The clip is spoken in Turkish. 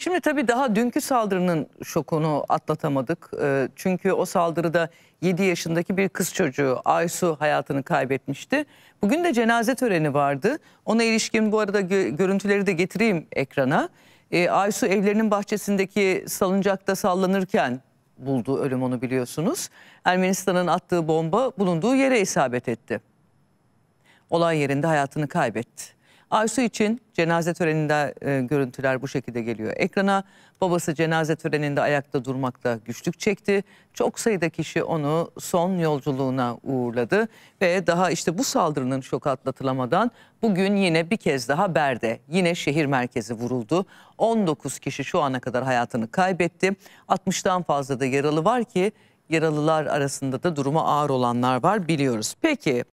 Şimdi tabii daha dünkü saldırının şokunu atlatamadık. Ee, çünkü o saldırıda 7 yaşındaki bir kız çocuğu Aysu hayatını kaybetmişti. Bugün de cenaze töreni vardı. Ona ilişkin bu arada görüntüleri de getireyim ekrana. E, Aysu evlerinin bahçesindeki salıncakta sallanırken buldu ölüm onu biliyorsunuz. Ermenistan'ın attığı bomba bulunduğu yere isabet etti. Olay yerinde hayatını kaybetti. Aysu için cenaze töreninde e, görüntüler bu şekilde geliyor. Ekrana babası cenaze töreninde ayakta durmakta güçlük çekti. Çok sayıda kişi onu son yolculuğuna uğurladı ve daha işte bu saldırının şok atlatılamadan bugün yine bir kez daha Berde yine şehir merkezi vuruldu. 19 kişi şu ana kadar hayatını kaybetti. 60'tan fazla da yaralı var ki yaralılar arasında da durumu ağır olanlar var biliyoruz. Peki